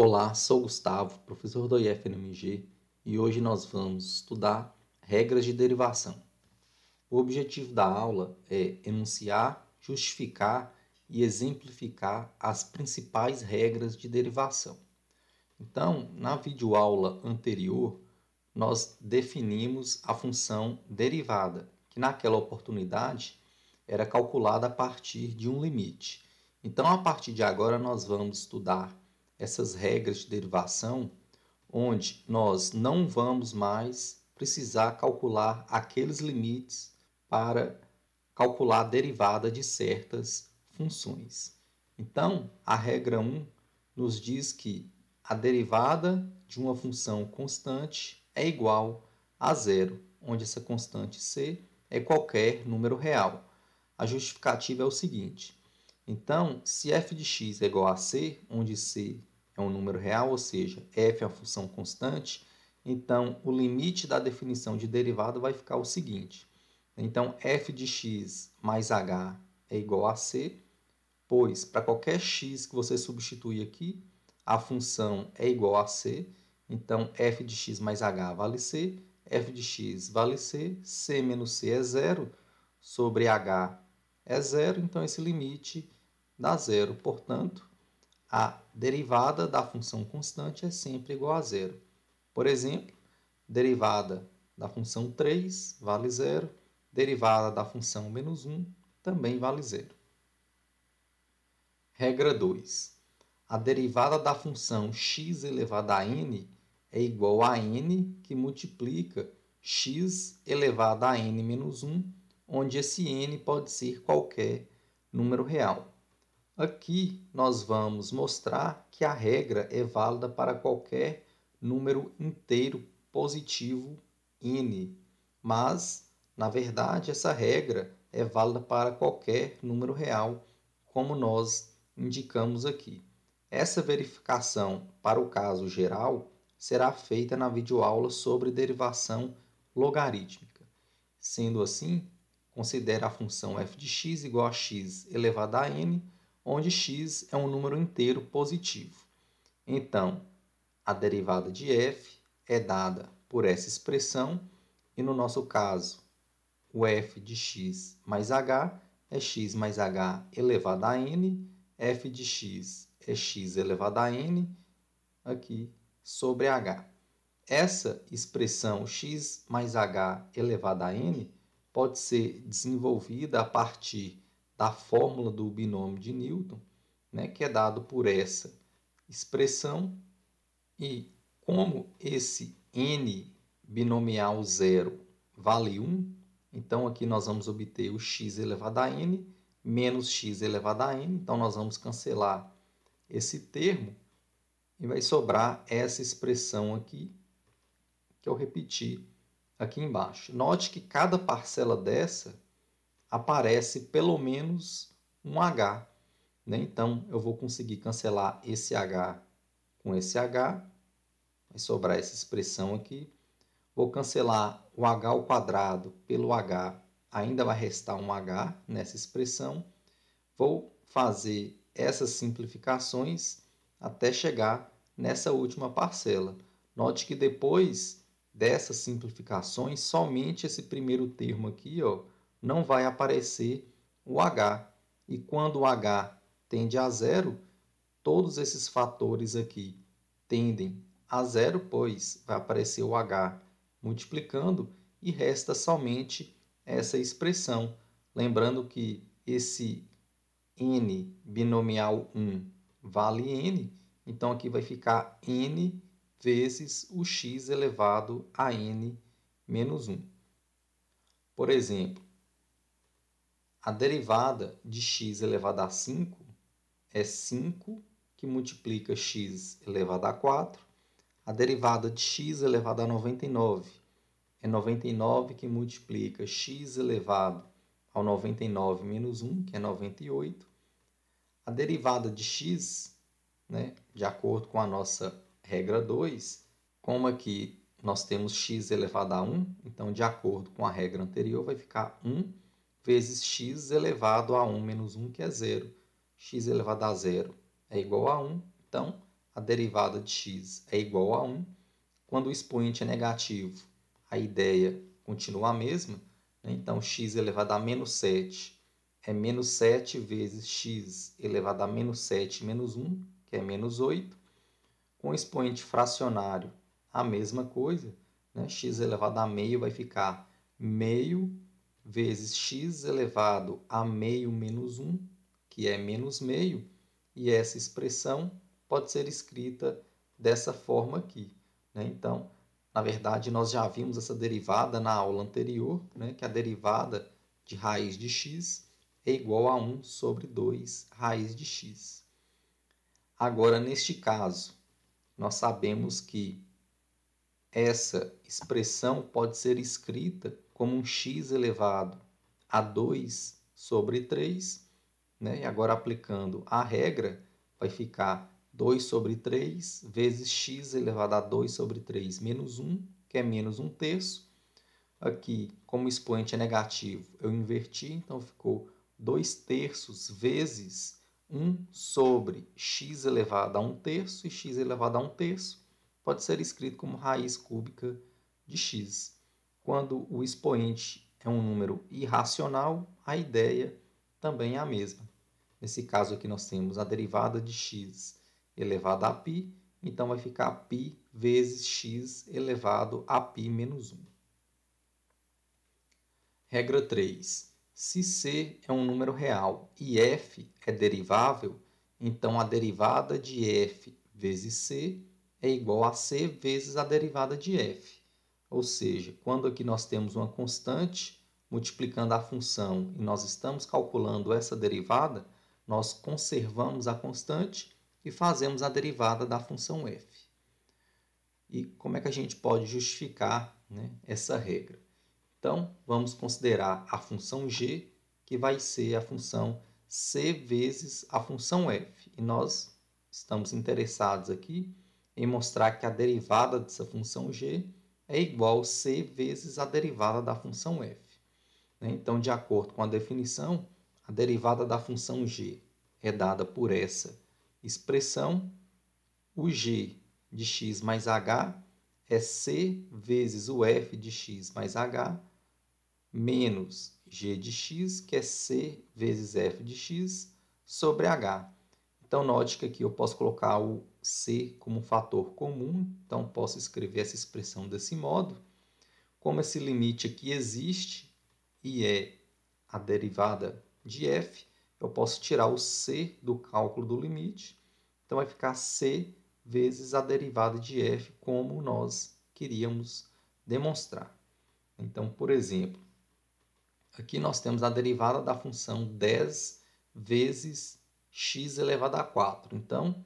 Olá, sou Gustavo, professor do IFNMG, e hoje nós vamos estudar regras de derivação. O objetivo da aula é enunciar, justificar e exemplificar as principais regras de derivação. Então, na videoaula anterior, nós definimos a função derivada, que naquela oportunidade era calculada a partir de um limite. Então, a partir de agora, nós vamos estudar essas regras de derivação, onde nós não vamos mais precisar calcular aqueles limites para calcular a derivada de certas funções. Então, a regra 1 nos diz que a derivada de uma função constante é igual a zero, onde essa constante c é qualquer número real. A justificativa é o seguinte: então, se f de x é igual a c, onde c é um número real, ou seja, f é uma função constante, então o limite da definição de derivada vai ficar o seguinte. Então, f de x mais h é igual a c, pois para qualquer x que você substituir aqui, a função é igual a c, então f de x mais h vale c, f de x vale c, c menos c é zero, sobre h é zero, então esse limite dá zero, portanto, a derivada da função constante é sempre igual a zero. Por exemplo, derivada da função 3 vale zero, derivada da função menos 1 também vale zero. Regra 2. A derivada da função x elevada a n é igual a n que multiplica x elevada a n menos 1, onde esse n pode ser qualquer número real. Aqui nós vamos mostrar que a regra é válida para qualquer número inteiro positivo n, mas, na verdade, essa regra é válida para qualquer número real, como nós indicamos aqui. Essa verificação para o caso geral será feita na videoaula sobre derivação logarítmica. Sendo assim, considere a função f de x igual a x elevado a n, onde x é um número inteiro positivo. Então, a derivada de f é dada por essa expressão, e no nosso caso, o f de x mais h é x mais h elevado a n, f de x é x elevado a n, aqui sobre h. Essa expressão x mais h elevado a n pode ser desenvolvida a partir da fórmula do binômio de Newton, né, que é dado por essa expressão, e como esse n binomial zero vale 1, então aqui nós vamos obter o x elevado a n menos x elevado a n, então nós vamos cancelar esse termo e vai sobrar essa expressão aqui, que eu repeti aqui embaixo. Note que cada parcela dessa aparece pelo menos um H. Né? Então, eu vou conseguir cancelar esse H com esse H. Vai sobrar essa expressão aqui. Vou cancelar o H ao quadrado pelo H. Ainda vai restar um H nessa expressão. Vou fazer essas simplificações até chegar nessa última parcela. Note que depois dessas simplificações, somente esse primeiro termo aqui, ó, não vai aparecer o H. E quando o H tende a zero, todos esses fatores aqui tendem a zero, pois vai aparecer o H multiplicando e resta somente essa expressão. Lembrando que esse n binomial 1 vale n, então aqui vai ficar n vezes o x elevado a n menos 1. Por exemplo, a derivada de x elevado a 5 é 5 que multiplica x elevado a 4. A derivada de x elevado a 99 é 99 que multiplica x elevado ao 99 menos 1, que é 98. A derivada de x, né, de acordo com a nossa regra 2, como aqui nós temos x elevado a 1, então de acordo com a regra anterior vai ficar 1 vezes x elevado a 1 menos 1, que é zero. x elevado a zero é igual a 1, então a derivada de x é igual a 1. Quando o expoente é negativo, a ideia continua a mesma, né? então x elevado a menos 7 é menos 7 vezes x elevado a menos 7 menos 1, que é menos 8. Com o expoente fracionário, a mesma coisa, né? x elevado a meio vai ficar meio vezes x elevado a meio menos 1, que é menos meio, e essa expressão pode ser escrita dessa forma aqui. Né? Então, na verdade, nós já vimos essa derivada na aula anterior, né? que a derivada de raiz de x é igual a 1 sobre 2 raiz de x. Agora, neste caso, nós sabemos que essa expressão pode ser escrita como um x elevado a 2 sobre 3, né? e agora aplicando a regra, vai ficar 2 sobre 3 vezes x elevado a 2 sobre 3 menos 1, que é menos 1 terço. Aqui, como o expoente é negativo, eu inverti, então ficou 2 terços vezes 1 sobre x elevado a 1 terço, e x elevado a 1 terço pode ser escrito como raiz cúbica de x. Quando o expoente é um número irracional, a ideia também é a mesma. Nesse caso aqui nós temos a derivada de x elevado a π, então vai ficar π vezes x elevado a π menos 1. Regra 3. Se C é um número real e f é derivável, então a derivada de f vezes c é igual a c vezes a derivada de f. Ou seja, quando aqui nós temos uma constante multiplicando a função e nós estamos calculando essa derivada, nós conservamos a constante e fazemos a derivada da função f. E como é que a gente pode justificar né, essa regra? Então, vamos considerar a função g, que vai ser a função c vezes a função f. E nós estamos interessados aqui em mostrar que a derivada dessa função g é igual a c vezes a derivada da função f. Né? Então, de acordo com a definição, a derivada da função g é dada por essa expressão. O g de x mais h é c vezes o f de x mais h menos g de x, que é c vezes f de x, sobre h. Então, note que aqui eu posso colocar o C como fator comum, então posso escrever essa expressão desse modo. Como esse limite aqui existe e é a derivada de f, eu posso tirar o c do cálculo do limite, então vai ficar c vezes a derivada de f, como nós queríamos demonstrar. Então, por exemplo, aqui nós temos a derivada da função 10 vezes x elevado a 4. Então,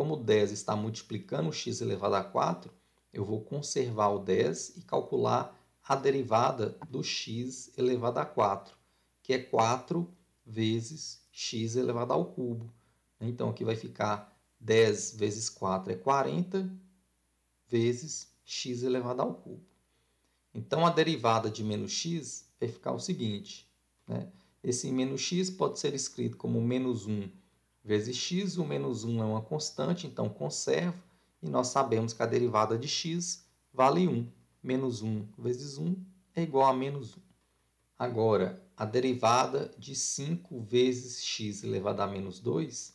como 10 está multiplicando x elevado a 4, eu vou conservar o 10 e calcular a derivada do x elevado a 4, que é 4 vezes x elevado ao cubo. Então, aqui vai ficar 10 vezes 4 é 40, vezes x elevado ao cubo. Então, a derivada de menos x vai ficar o seguinte. Né? Esse menos x pode ser escrito como menos 1 vezes x, o menos 1 é uma constante, então conservo, e nós sabemos que a derivada de x vale 1. Menos 1 vezes 1 é igual a menos 1. Agora, a derivada de 5 vezes x elevado a menos 2,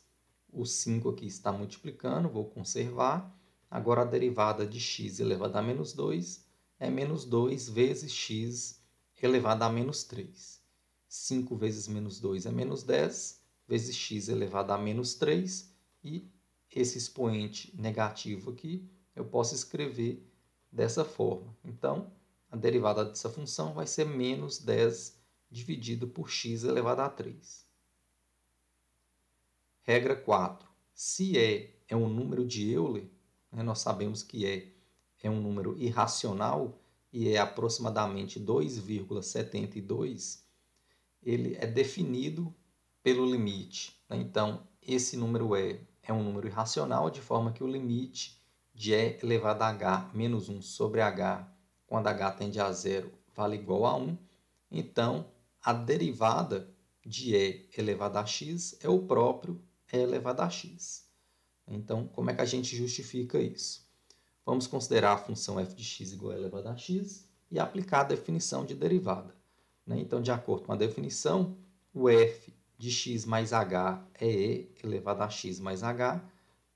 o 5 aqui está multiplicando, vou conservar. Agora, a derivada de x elevado a menos 2 é menos 2 vezes x elevado a menos 3. 5 vezes menos 2 é menos 10 vezes x elevado a menos 3, e esse expoente negativo aqui eu posso escrever dessa forma. Então, a derivada dessa função vai ser menos 10 dividido por x elevado a 3. Regra 4. Se E é um número de Euler, né, nós sabemos que E é um número irracional e é aproximadamente 2,72, ele é definido pelo limite. Né? Então, esse número é, é um número irracional, de forma que o limite de E elevado a H menos 1 sobre H, quando H tende a zero, vale igual a 1. Então, a derivada de E elevado a X é o próprio E elevado a X. Então, como é que a gente justifica isso? Vamos considerar a função f de x igual a elevado a x e aplicar a definição de derivada. Né? Então, de acordo com a definição, o f de x mais h é e elevado a x mais h.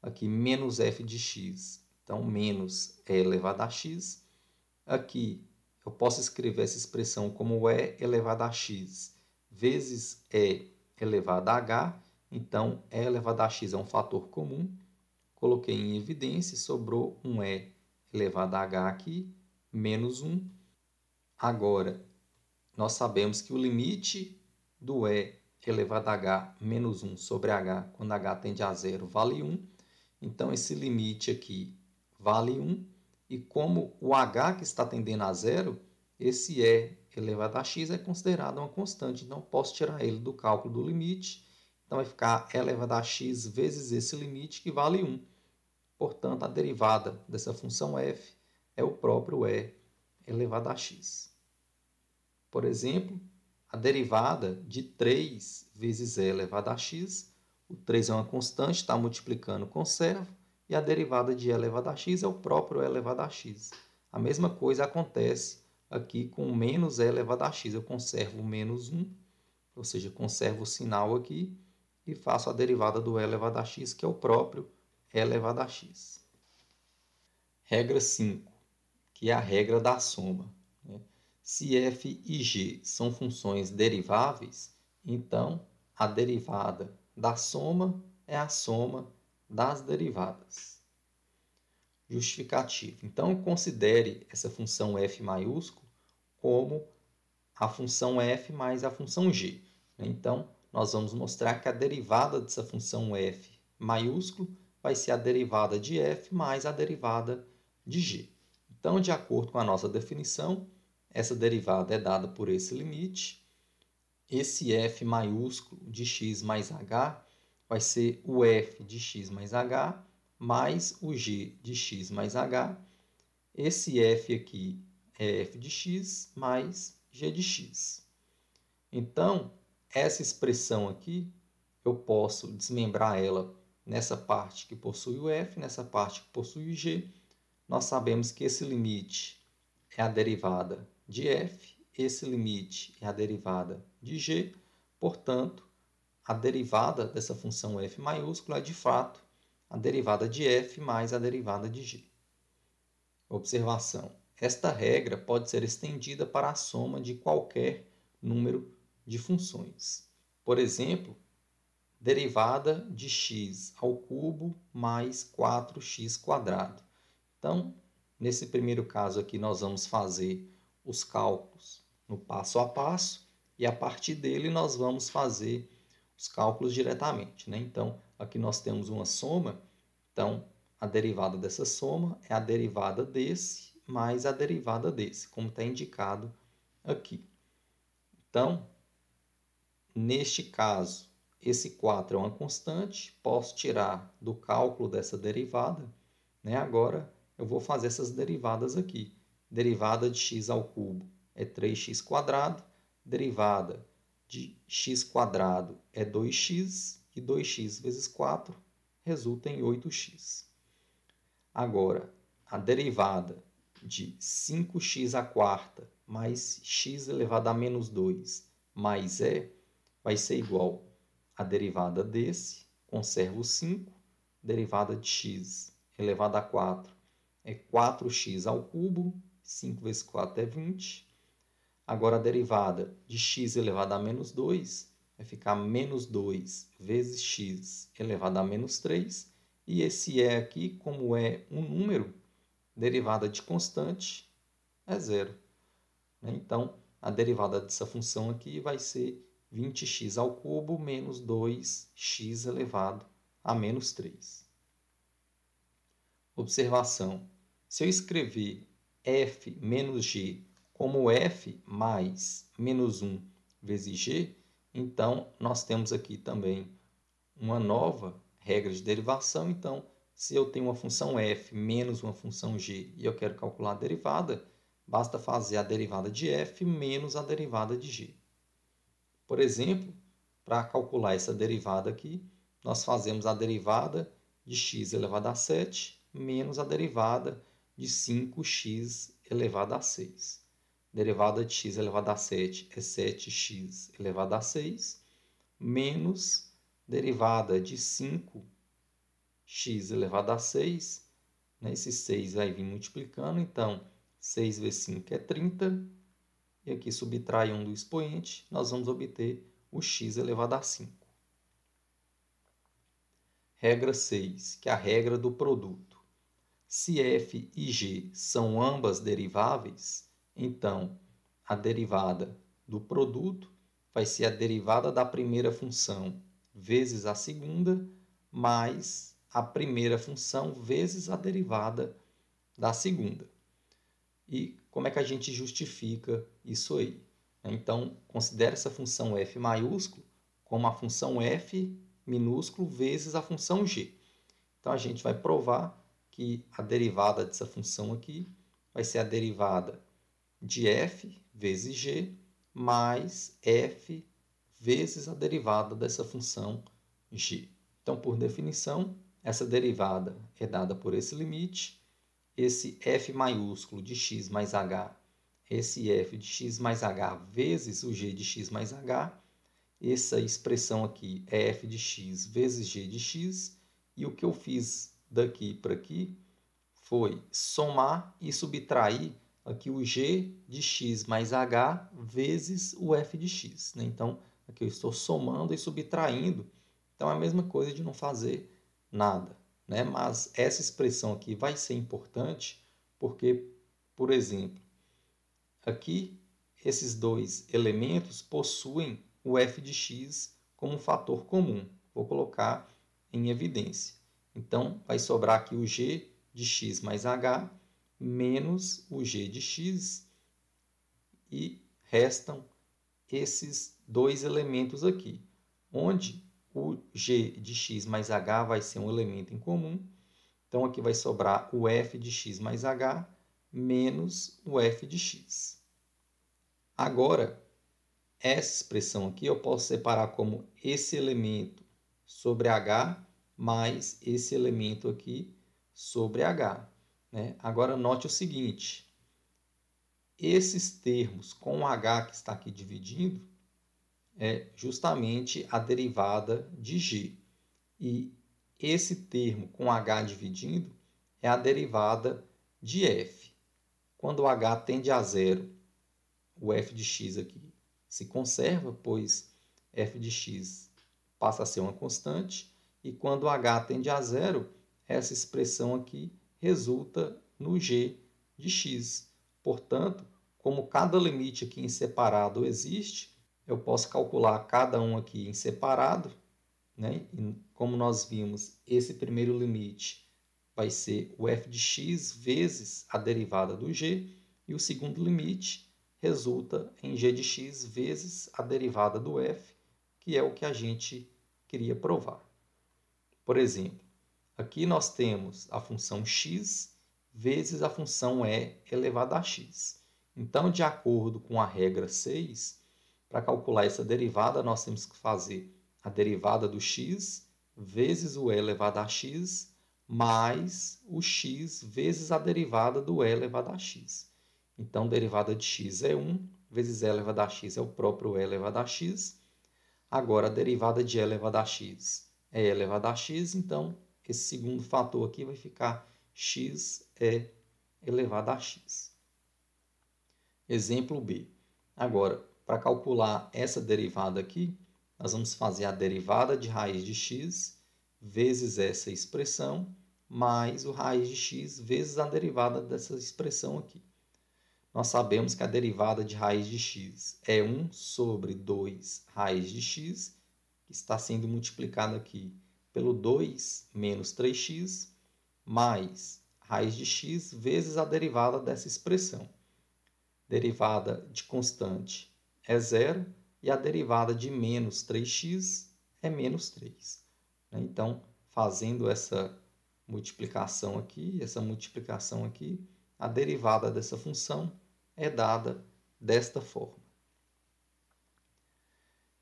Aqui, menos f de x, então, menos e elevado a x. Aqui, eu posso escrever essa expressão como e elevado a x vezes e elevado a h. Então, e elevado a x é um fator comum. Coloquei em evidência, sobrou um e elevado a h aqui, menos 1. Agora, nós sabemos que o limite do e elevado a h menos 1 sobre h, quando h tende a zero, vale 1. Então, esse limite aqui vale 1. E como o h que está tendendo a zero, esse e elevado a x é considerado uma constante. Então, posso tirar ele do cálculo do limite. Então, vai ficar e elevado a x vezes esse limite, que vale 1. Portanto, a derivada dessa função f é o próprio e elevado a x. Por exemplo, a derivada de 3 vezes e elevado a x, o 3 é uma constante, está multiplicando, conserva, e a derivada de e elevado a x é o próprio e elevado a x. A mesma coisa acontece aqui com menos e elevado a x. Eu conservo menos 1, ou seja, conservo o sinal aqui e faço a derivada do e elevado a x, que é o próprio e elevado a x. Regra 5, que é a regra da soma. Se f e g são funções deriváveis, então a derivada da soma é a soma das derivadas. Justificativo. Então, considere essa função f maiúsculo como a função f mais a função g. Então, nós vamos mostrar que a derivada dessa função f maiúsculo vai ser a derivada de f mais a derivada de g. Então, de acordo com a nossa definição, essa derivada é dada por esse limite. Esse f maiúsculo de x mais h vai ser o f de x mais h mais o g de x mais h. Esse f aqui é f de x mais g de x. Então, essa expressão aqui, eu posso desmembrar ela nessa parte que possui o f, nessa parte que possui o g. Nós sabemos que esse limite é a derivada de f, esse limite é a derivada de g, portanto, a derivada dessa função f maiúscula é, de fato, a derivada de f mais a derivada de g. Observação. Esta regra pode ser estendida para a soma de qualquer número de funções. Por exemplo, derivada de x ao cubo mais 4x quadrado. Então, nesse primeiro caso aqui, nós vamos fazer os cálculos no passo a passo e a partir dele nós vamos fazer os cálculos diretamente. Né? Então, aqui nós temos uma soma, então a derivada dessa soma é a derivada desse mais a derivada desse, como está indicado aqui. Então, neste caso, esse 4 é uma constante, posso tirar do cálculo dessa derivada. Né? Agora, eu vou fazer essas derivadas aqui derivada de x ao cubo é 3x quadrado, derivada de x quadrado é 2x, e 2x vezes 4 resulta em 8x. Agora, a derivada de 5x à quarta mais x elevado a menos 2 mais e vai ser igual à derivada desse, conservo 5, derivada de x elevado a 4 é 4x ao cubo 5 vezes 4 é 20. Agora a derivada de x elevado a menos 2 vai ficar menos 2 vezes x elevado a menos 3. E esse e aqui, como é um número, derivada de constante é zero. Né? Então, a derivada dessa função aqui vai ser 20x ao cubo menos 2x elevado a menos 3. Observação. Se eu escrever f menos g, como f mais menos 1 vezes g, então nós temos aqui também uma nova regra de derivação. Então, se eu tenho uma função f menos uma função g e eu quero calcular a derivada, basta fazer a derivada de f menos a derivada de g. Por exemplo, para calcular essa derivada aqui, nós fazemos a derivada de x elevado a 7 menos a derivada de 5x elevado a 6. Derivada de x elevado a 7 é 7x elevado a 6, menos derivada de 5x elevado a 6, né? esse 6 vai vir multiplicando, então 6 vezes 5 é 30, e aqui subtrai 1 do expoente, nós vamos obter o x elevado a 5. Regra 6, que é a regra do produto. Se f e g são ambas deriváveis, então a derivada do produto vai ser a derivada da primeira função vezes a segunda, mais a primeira função vezes a derivada da segunda. E como é que a gente justifica isso aí? Então, considere essa função f maiúsculo como a função f minúsculo vezes a função g. Então, a gente vai provar que a derivada dessa função aqui vai ser a derivada de f vezes g mais f vezes a derivada dessa função g. Então, por definição, essa derivada é dada por esse limite, esse f maiúsculo de x mais h, esse f de x mais h vezes o g de x mais h, essa expressão aqui é f de x vezes g de x, e o que eu fiz daqui para aqui foi somar e subtrair aqui o g de x mais h vezes o f de x. Né? Então, aqui eu estou somando e subtraindo. Então, é a mesma coisa de não fazer nada. Né? Mas essa expressão aqui vai ser importante porque, por exemplo, aqui esses dois elementos possuem o f de x como fator comum. Vou colocar em evidência. Então, vai sobrar aqui o g de x mais h menos o g de x e restam esses dois elementos aqui, onde o g de x mais h vai ser um elemento em comum. Então, aqui vai sobrar o f de x mais h menos o f de x. Agora, essa expressão aqui eu posso separar como esse elemento sobre h mais esse elemento aqui sobre H. Né? Agora, note o seguinte. Esses termos com H que está aqui dividindo é justamente a derivada de G. E esse termo com H dividindo é a derivada de F. Quando o H tende a zero, o f de x aqui se conserva, pois f de x passa a ser uma constante. E quando h tende a zero, essa expressão aqui resulta no g de x. Portanto, como cada limite aqui em separado existe, eu posso calcular cada um aqui em separado. Né? E como nós vimos, esse primeiro limite vai ser o f de x vezes a derivada do g, e o segundo limite resulta em g de x vezes a derivada do f, que é o que a gente queria provar. Por exemplo, aqui nós temos a função x vezes a função e elevada a x. Então, de acordo com a regra 6, para calcular essa derivada, nós temos que fazer a derivada do x vezes o e elevado a x mais o x vezes a derivada do e elevado a x. Então, derivada de x é 1, vezes e elevado a x é o próprio e elevado a x. Agora, a derivada de e elevado a x é elevado a x, então esse segundo fator aqui vai ficar x é elevado a x. Exemplo B. Agora, para calcular essa derivada aqui, nós vamos fazer a derivada de raiz de x vezes essa expressão, mais o raiz de x vezes a derivada dessa expressão aqui. Nós sabemos que a derivada de raiz de x é 1 sobre 2 raiz de x, que está sendo multiplicado aqui pelo 2 menos 3x, mais raiz de x vezes a derivada dessa expressão. Derivada de constante é zero e a derivada de menos 3x é menos 3. Né? Então, fazendo essa multiplicação aqui, essa multiplicação aqui, a derivada dessa função é dada desta forma.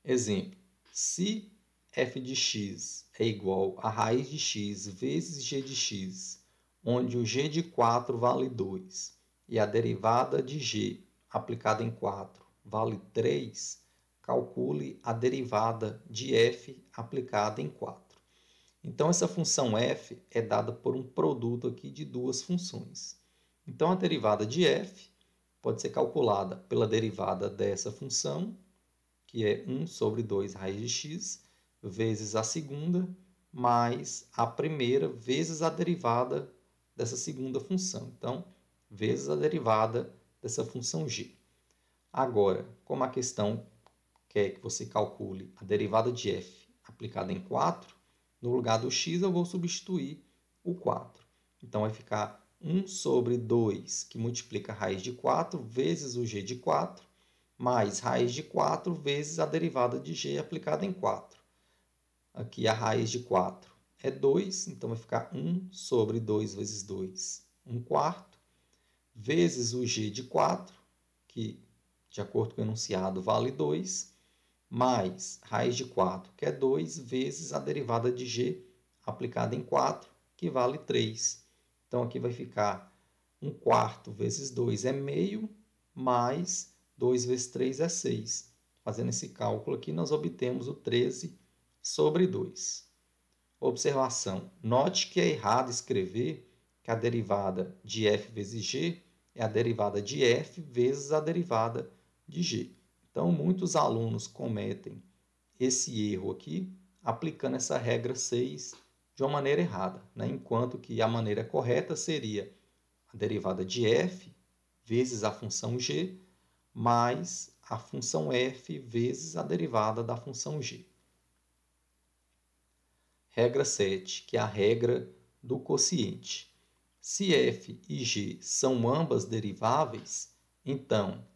Exemplo. Se f de x é igual a raiz de x vezes g de x, onde o g de 4 vale 2 e a derivada de g aplicada em 4 vale 3, calcule a derivada de f aplicada em 4. Então, essa função f é dada por um produto aqui de duas funções. Então, a derivada de f pode ser calculada pela derivada dessa função que é 1 sobre 2 raiz de x, vezes a segunda, mais a primeira, vezes a derivada dessa segunda função. Então, vezes a derivada dessa função g. Agora, como a questão quer que você calcule a derivada de f aplicada em 4, no lugar do x eu vou substituir o 4. Então, vai ficar 1 sobre 2, que multiplica a raiz de 4, vezes o g de 4, mais raiz de 4 vezes a derivada de g aplicada em 4. Aqui a raiz de 4 é 2, então vai ficar 1 sobre 2 vezes 2, 1 quarto, vezes o g de 4, que de acordo com o enunciado vale 2, mais raiz de 4, que é 2, vezes a derivada de g aplicada em 4, que vale 3. Então aqui vai ficar 1 quarto vezes 2 é meio, mais 2 vezes 3 é 6. Fazendo esse cálculo aqui, nós obtemos o 13 sobre 2. Observação. Note que é errado escrever que a derivada de f vezes g é a derivada de f vezes a derivada de g. Então, muitos alunos cometem esse erro aqui, aplicando essa regra 6 de uma maneira errada, né? enquanto que a maneira correta seria a derivada de f vezes a função g mais a função f vezes a derivada da função g. Regra 7, que é a regra do quociente. Se f e g são ambas deriváveis, então,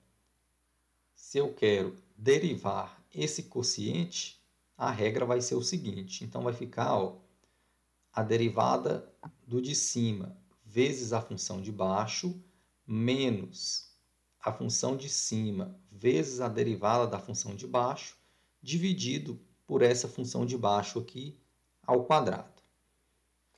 se eu quero derivar esse quociente, a regra vai ser o seguinte. Então, vai ficar ó, a derivada do de cima vezes a função de baixo menos a função de cima vezes a derivada da função de baixo, dividido por essa função de baixo aqui ao quadrado.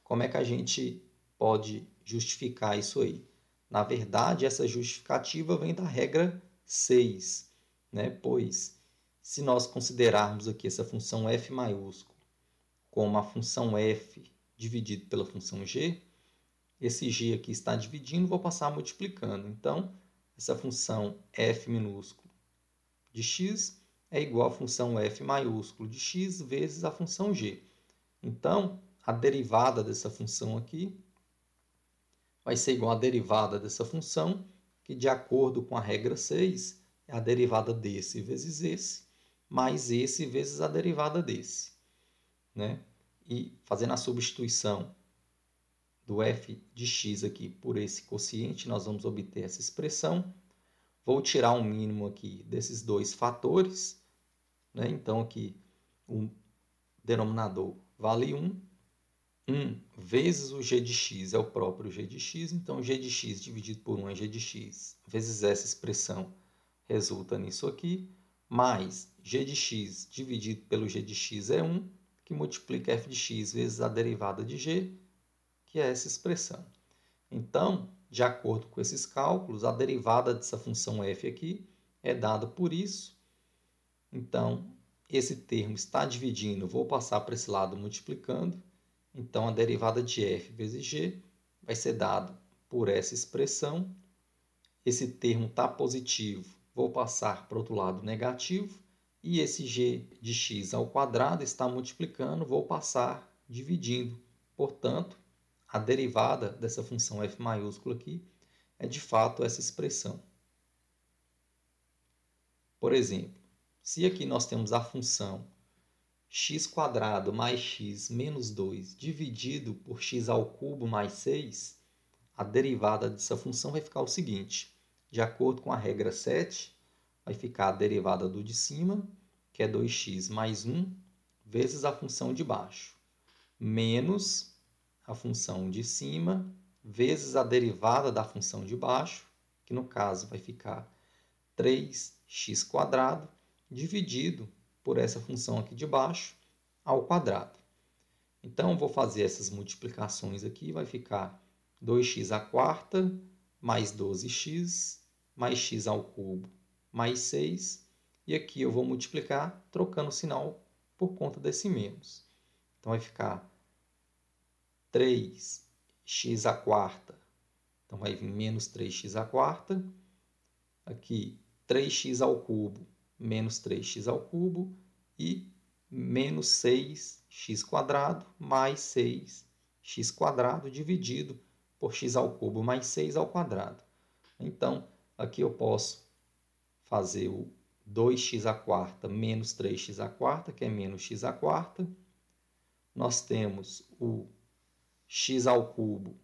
Como é que a gente pode justificar isso aí? Na verdade, essa justificativa vem da regra 6, né? pois se nós considerarmos aqui essa função f maiúsculo como a função f dividido pela função g, esse g aqui está dividindo, vou passar multiplicando. Então, essa função f minúsculo de x é igual à função f maiúsculo de x vezes a função g. Então, a derivada dessa função aqui vai ser igual à derivada dessa função, que de acordo com a regra 6 é a derivada desse vezes esse, mais esse vezes a derivada desse. Né? E fazendo a substituição do f de x aqui por esse quociente, nós vamos obter essa expressão. Vou tirar um mínimo aqui desses dois fatores. Né? Então, aqui o denominador vale 1. 1 vezes o g de x é o próprio g de x, então g de x dividido por 1 é g de x, vezes essa expressão resulta nisso aqui, mais g de x dividido pelo g de x é 1, que multiplica f de x vezes a derivada de g, que é essa expressão. Então, de acordo com esses cálculos, a derivada dessa função f aqui é dada por isso. Então, esse termo está dividindo, vou passar para esse lado multiplicando. Então, a derivada de f vezes g vai ser dada por essa expressão. Esse termo está positivo, vou passar para o outro lado negativo. E esse g de x ao quadrado está multiplicando, vou passar dividindo. Portanto, a derivada dessa função f maiúscula aqui é de fato essa expressão. Por exemplo, se aqui nós temos a função x quadrado mais x menos 2 dividido por x ao cubo mais 6, a derivada dessa função vai ficar o seguinte. De acordo com a regra 7, vai ficar a derivada do de cima, que é 2x mais 1, vezes a função de baixo, menos a função de cima vezes a derivada da função de baixo, que no caso vai ficar 3 quadrado dividido por essa função aqui de baixo ao quadrado. Então, vou fazer essas multiplicações aqui, vai ficar 2x à quarta mais 12x mais x ao cubo mais 6. E aqui eu vou multiplicar trocando o sinal por conta desse menos. Então, vai ficar 3x à quarta. Então, vai vir menos 3x à quarta. Aqui, 3x ao cubo, menos 3x ao cubo. E menos 6x quadrado mais 6x quadrado dividido por x ao cubo mais 6 ao quadrado. Então, aqui eu posso fazer o 2x à quarta menos 3x à quarta, que é menos x à quarta. Nós temos o x ao cubo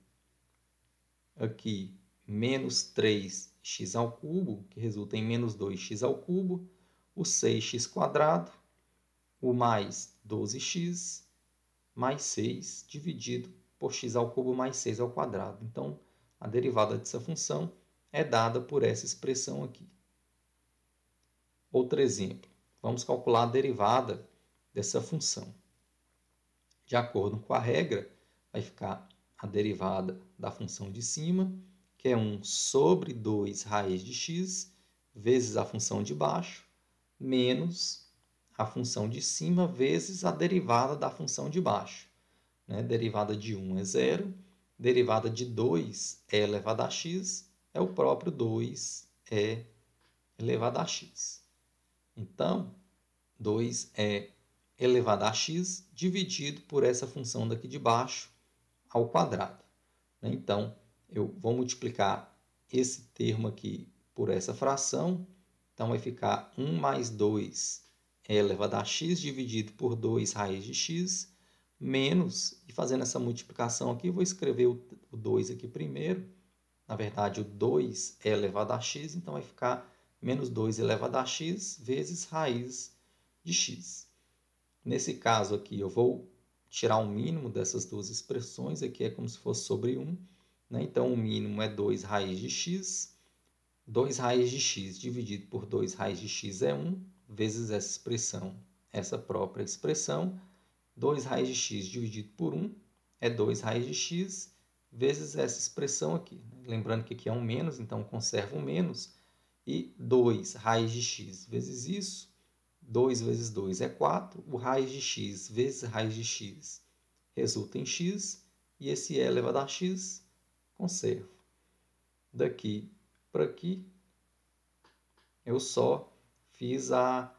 aqui menos 3x ao cubo, que resulta em menos 2x ao cubo, o 6x quadrado, o mais 12x, mais 6, dividido por x ao cubo mais 6 ao quadrado. Então, a derivada dessa função é dada por essa expressão aqui. Outro exemplo. Vamos calcular a derivada dessa função. De acordo com a regra, vai ficar a derivada da função de cima, que é 1 sobre 2 raiz de x, vezes a função de baixo, menos a função de cima, vezes a derivada da função de baixo. Né? Derivada de 1 é zero, derivada de 2 é elevada a x, é o próprio 2 é elevado a x. Então, 2 é elevado a x dividido por essa função daqui de baixo, ao quadrado. Né? Então, eu vou multiplicar esse termo aqui por essa fração. Então, vai ficar 1 mais 2 é elevado a x dividido por 2 raiz de x, menos, e fazendo essa multiplicação aqui, vou escrever o 2 aqui primeiro. Na verdade, o 2 é elevado a x, então vai ficar menos 2 elevado a x vezes raiz de x. Nesse caso aqui, eu vou tirar o um mínimo dessas duas expressões, aqui é como se fosse sobre 1. Né? Então, o mínimo é 2 raiz de x. 2 raiz de x dividido por 2 raiz de x é 1, vezes essa expressão, essa própria expressão. 2 raiz de x dividido por 1 é 2 raiz de x, vezes essa expressão aqui. Né? Lembrando que aqui é um menos, então conserva um menos. E 2 raiz de x vezes isso 2 vezes 2 é 4, o raiz de x vezes raiz de x resulta em x, e esse e é elevado a x conservo. Daqui para aqui, eu só fiz a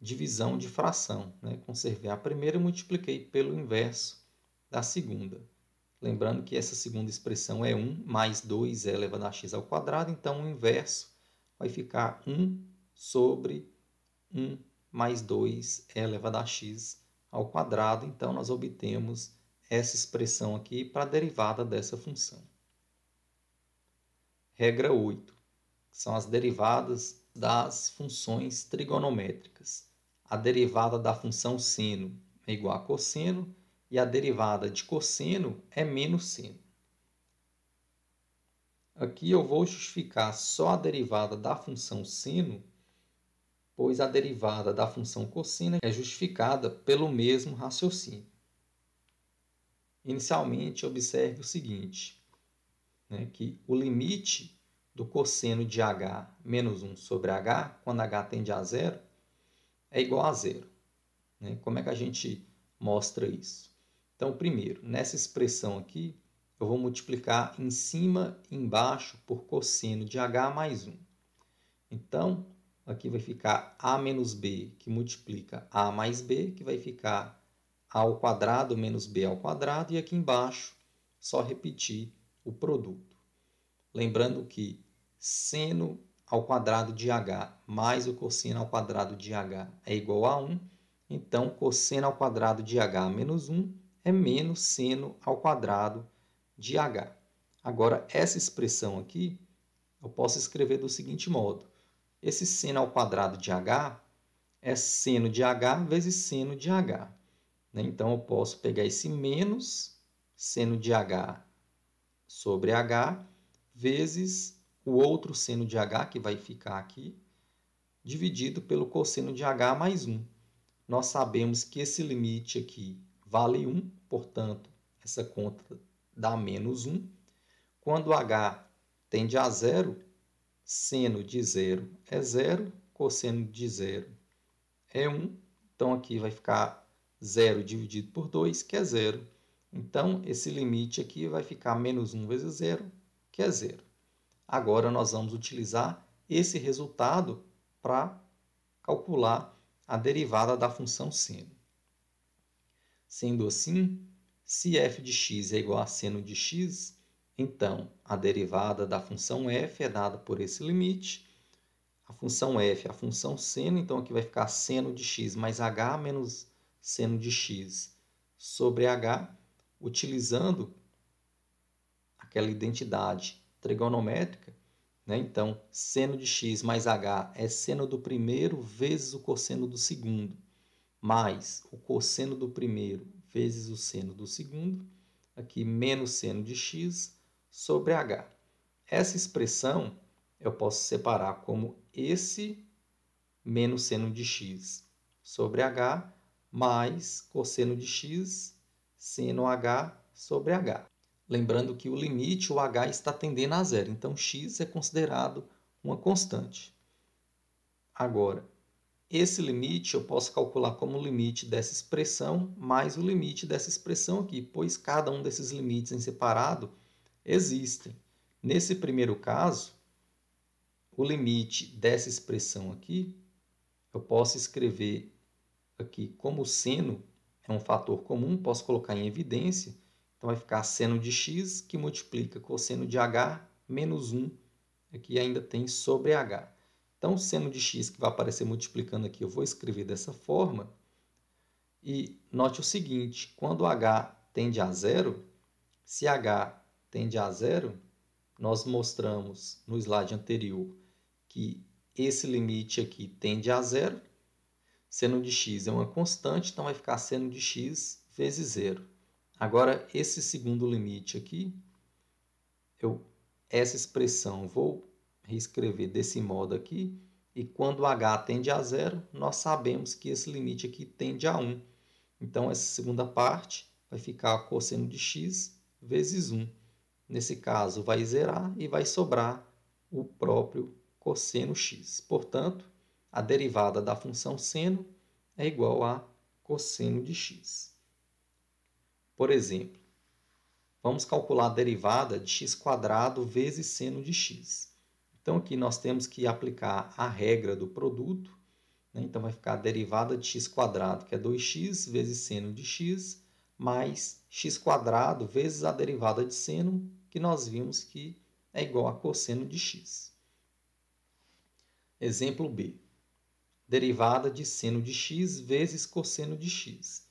divisão de fração. Né? Conservei a primeira e multipliquei pelo inverso da segunda. Lembrando que essa segunda expressão é 1 mais 2 é elevado a x ao quadrado, então o inverso vai ficar 1 sobre 1 mais 2 elevado a x ao quadrado. Então, nós obtemos essa expressão aqui para a derivada dessa função. Regra 8. São as derivadas das funções trigonométricas. A derivada da função seno é igual a cosseno e a derivada de cosseno é menos seno. Aqui eu vou justificar só a derivada da função seno pois a derivada da função cossina é justificada pelo mesmo raciocínio. Inicialmente, observe o seguinte, né, que o limite do cosseno de h menos 1 sobre h, quando h tende a zero, é igual a zero. Né? Como é que a gente mostra isso? Então, primeiro, nessa expressão aqui, eu vou multiplicar em cima e embaixo por cosseno de h mais 1. Então, aqui vai ficar a menos b, que multiplica a mais b, que vai ficar a ao quadrado menos b ao quadrado, e aqui embaixo só repetir o produto. Lembrando que seno ao quadrado de h mais o cosseno ao quadrado de h é igual a 1, então cosseno ao quadrado de h menos 1 é menos seno ao quadrado de h. Agora, essa expressão aqui, eu posso escrever do seguinte modo esse seno ao quadrado de h é seno de h vezes seno de h. Né? Então, eu posso pegar esse menos seno de h sobre h vezes o outro seno de h, que vai ficar aqui, dividido pelo cosseno de h mais 1. Nós sabemos que esse limite aqui vale 1, portanto, essa conta dá menos 1. Quando h tende a zero, seno de zero é zero, cosseno de zero é 1. Então, aqui vai ficar zero dividido por 2, que é zero. Então, esse limite aqui vai ficar menos 1 vezes zero, que é zero. Agora, nós vamos utilizar esse resultado para calcular a derivada da função seno. Sendo assim, se f de x é igual a seno de x, então, a derivada da função f é dada por esse limite. A função f é a função seno, então aqui vai ficar seno de x mais h menos seno de x sobre h, utilizando aquela identidade trigonométrica. Né? Então, seno de x mais h é seno do primeiro vezes o cosseno do segundo, mais o cosseno do primeiro vezes o seno do segundo, aqui menos seno de x sobre H. Essa expressão eu posso separar como esse menos seno de x sobre h mais cosseno de x seno h sobre h. Lembrando que o limite, o h, está tendendo a zero, então x é considerado uma constante. Agora, esse limite eu posso calcular como o limite dessa expressão mais o limite dessa expressão aqui, pois cada um desses limites em separado existem. Nesse primeiro caso, o limite dessa expressão aqui, eu posso escrever aqui como seno é um fator comum, posso colocar em evidência, então vai ficar seno de x que multiplica cosseno de h menos 1, aqui ainda tem sobre h. Então, seno de x que vai aparecer multiplicando aqui, eu vou escrever dessa forma. E note o seguinte, quando h tende a zero, se h tende a zero, nós mostramos no slide anterior que esse limite aqui tende a zero, seno de x é uma constante, então vai ficar seno de x vezes zero. Agora, esse segundo limite aqui, eu, essa expressão vou reescrever desse modo aqui, e quando h tende a zero, nós sabemos que esse limite aqui tende a 1. Então, essa segunda parte vai ficar cosseno de x vezes 1. Nesse caso, vai zerar e vai sobrar o próprio cosseno x. Portanto, a derivada da função seno é igual a cosseno de x. Por exemplo, vamos calcular a derivada de x vezes seno de x. Então, aqui nós temos que aplicar a regra do produto. Né? Então, vai ficar a derivada de x que é 2x, vezes seno de x, mais x vezes a derivada de seno, que nós vimos que é igual a cosseno de x. Exemplo B. Derivada de seno de x vezes cosseno de x.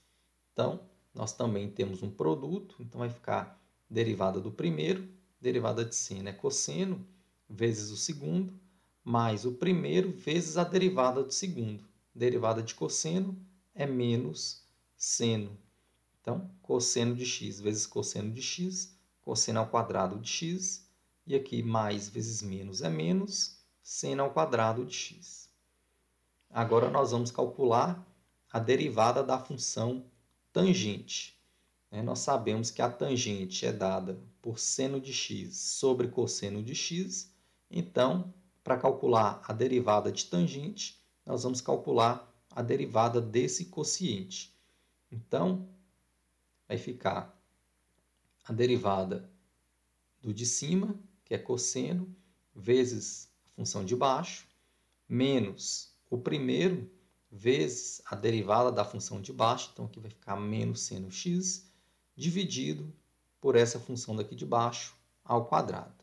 Então, nós também temos um produto, então vai ficar derivada do primeiro, derivada de seno é cosseno, vezes o segundo, mais o primeiro vezes a derivada do segundo. Derivada de cosseno é menos seno. Então, cosseno de x vezes cosseno de x cosseno ao quadrado de x, e aqui mais vezes menos é menos, seno ao quadrado de x. Agora nós vamos calcular a derivada da função tangente. Né, nós sabemos que a tangente é dada por seno de x sobre cosseno de x, então, para calcular a derivada de tangente, nós vamos calcular a derivada desse quociente. Então, vai ficar a derivada do de cima, que é cosseno, vezes a função de baixo, menos o primeiro, vezes a derivada da função de baixo, então aqui vai ficar menos seno x, dividido por essa função daqui de baixo ao quadrado.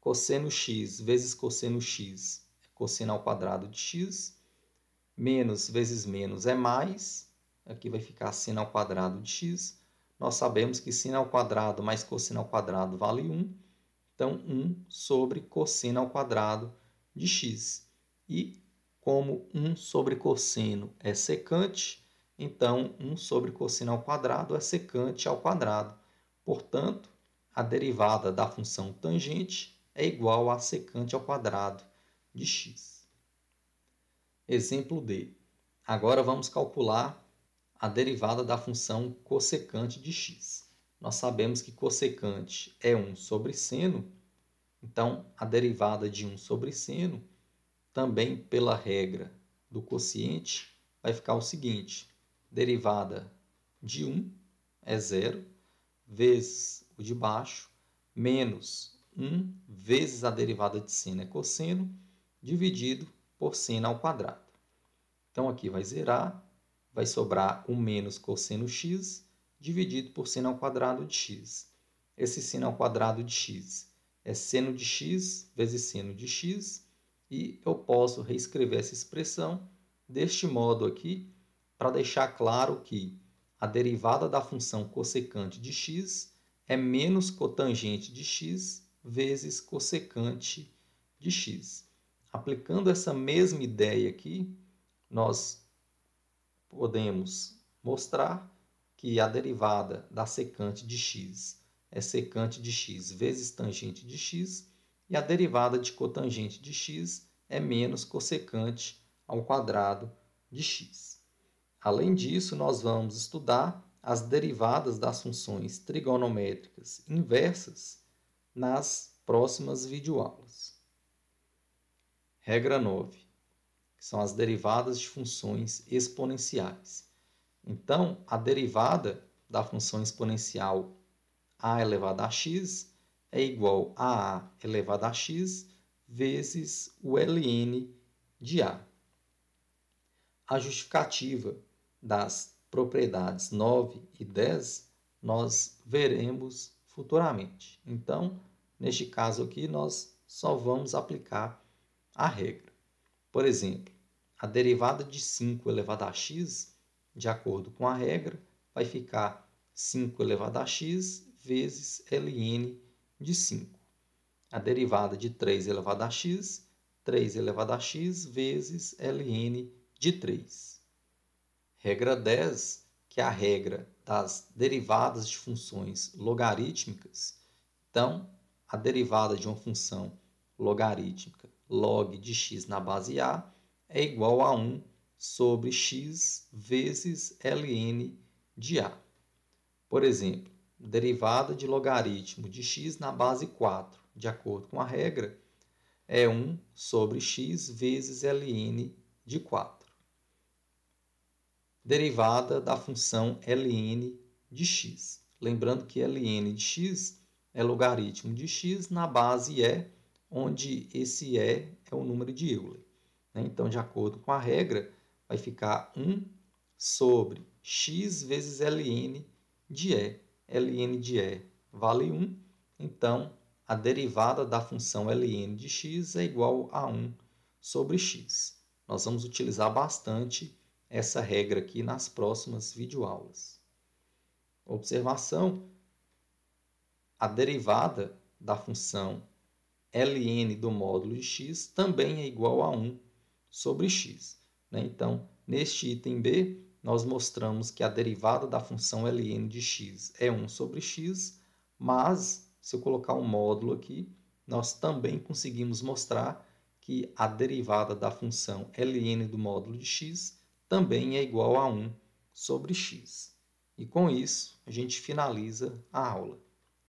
Cosseno x vezes cosseno x é cosseno ao quadrado de x, menos vezes menos é mais, aqui vai ficar seno ao quadrado de x, nós sabemos que sino ao quadrado mais cossino ao quadrado vale 1. Então, 1 sobre cossino ao quadrado de x. E como 1 sobre cosseno é secante, então 1 sobre cosseno ao quadrado é secante ao quadrado. Portanto, a derivada da função tangente é igual a secante ao quadrado de x. Exemplo D. Agora vamos calcular a derivada da função cossecante de x. Nós sabemos que cossecante é 1 sobre seno, então a derivada de 1 sobre seno, também pela regra do quociente, vai ficar o seguinte: derivada de 1 é zero, vezes o de baixo, menos 1 vezes a derivada de seno é cosseno, dividido por seno ao quadrado. Então aqui vai zerar, vai sobrar o menos cosseno x dividido por seno ao quadrado de x. Esse seno ao quadrado de x é seno de x vezes seno de x, e eu posso reescrever essa expressão deste modo aqui, para deixar claro que a derivada da função cossecante de x é menos cotangente de x vezes cossecante de x. Aplicando essa mesma ideia aqui, nós podemos mostrar que a derivada da secante de x é secante de x vezes tangente de x, e a derivada de cotangente de x é menos cossecante ao quadrado de x. Além disso, nós vamos estudar as derivadas das funções trigonométricas inversas nas próximas videoaulas. Regra 9 que são as derivadas de funções exponenciais. Então, a derivada da função exponencial a elevada a x é igual a a elevada a x vezes o ln de a. A justificativa das propriedades 9 e 10 nós veremos futuramente. Então, neste caso aqui, nós só vamos aplicar a regra. Por exemplo, a derivada de 5 elevado a x, de acordo com a regra, vai ficar 5 elevado a x vezes ln de 5. A derivada de 3 elevado a x, 3 elevado a x vezes ln de 3. Regra 10, que é a regra das derivadas de funções logarítmicas. Então, a derivada de uma função logarítmica log de x na base a é igual a 1 sobre x vezes ln de a. Por exemplo, derivada de logaritmo de x na base 4, de acordo com a regra, é 1 sobre x vezes ln de 4. Derivada da função ln de x. Lembrando que ln de x é logaritmo de x na base e, onde esse e é o número de Euler. Né? Então, de acordo com a regra, vai ficar 1 sobre x vezes ln de E. ln de E vale 1, então a derivada da função ln de x é igual a 1 sobre x. Nós vamos utilizar bastante essa regra aqui nas próximas videoaulas. Observação, a derivada da função ln do módulo de x também é igual a 1 sobre x. Né? Então, neste item B, nós mostramos que a derivada da função ln de x é 1 sobre x, mas, se eu colocar um módulo aqui, nós também conseguimos mostrar que a derivada da função ln do módulo de x também é igual a 1 sobre x. E com isso, a gente finaliza a aula.